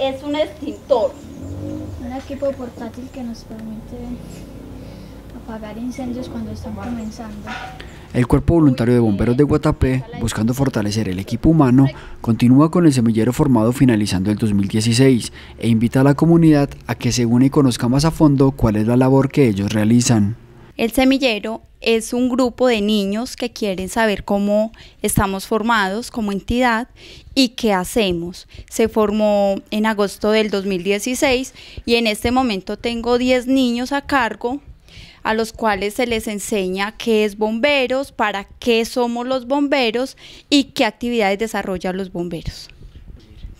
es un extintor. Un equipo portátil que nos permite apagar incendios cuando están comenzando. El Cuerpo Voluntario de Bomberos de Guatapé, buscando fortalecer el equipo humano, continúa con el semillero formado finalizando el 2016 e invita a la comunidad a que se une y conozca más a fondo cuál es la labor que ellos realizan. El semillero es un grupo de niños que quieren saber cómo estamos formados como entidad y qué hacemos. Se formó en agosto del 2016 y en este momento tengo 10 niños a cargo a los cuales se les enseña qué es bomberos, para qué somos los bomberos y qué actividades desarrollan los bomberos.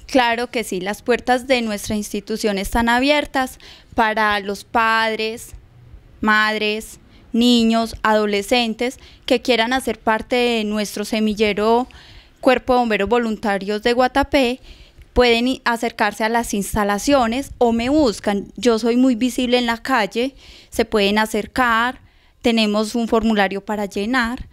Claro que sí, las puertas de nuestra institución están abiertas para los padres, madres, niños, adolescentes que quieran hacer parte de nuestro semillero Cuerpo de Bomberos Voluntarios de Guatapé pueden acercarse a las instalaciones o me buscan. Yo soy muy visible en la calle, se pueden acercar, tenemos un formulario para llenar.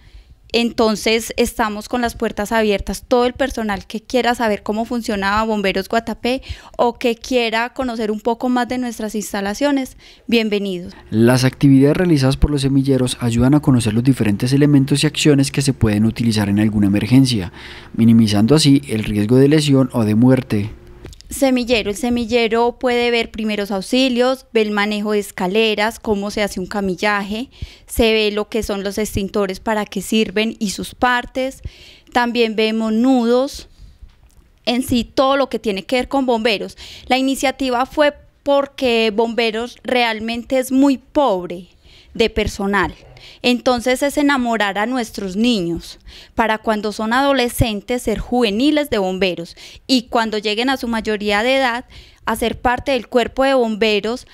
Entonces estamos con las puertas abiertas. Todo el personal que quiera saber cómo funcionaba Bomberos Guatapé o que quiera conocer un poco más de nuestras instalaciones, bienvenidos. Las actividades realizadas por los semilleros ayudan a conocer los diferentes elementos y acciones que se pueden utilizar en alguna emergencia, minimizando así el riesgo de lesión o de muerte. Semillero. El semillero puede ver primeros auxilios, ve el manejo de escaleras, cómo se hace un camillaje, se ve lo que son los extintores, para qué sirven y sus partes. También vemos nudos, en sí todo lo que tiene que ver con bomberos. La iniciativa fue porque bomberos realmente es muy pobre de personal. Entonces es enamorar a nuestros niños para cuando son adolescentes ser juveniles de bomberos y cuando lleguen a su mayoría de edad hacer parte del cuerpo de bomberos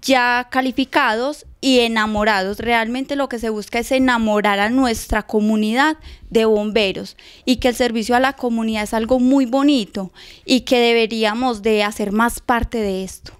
ya calificados y enamorados. Realmente lo que se busca es enamorar a nuestra comunidad de bomberos y que el servicio a la comunidad es algo muy bonito y que deberíamos de hacer más parte de esto.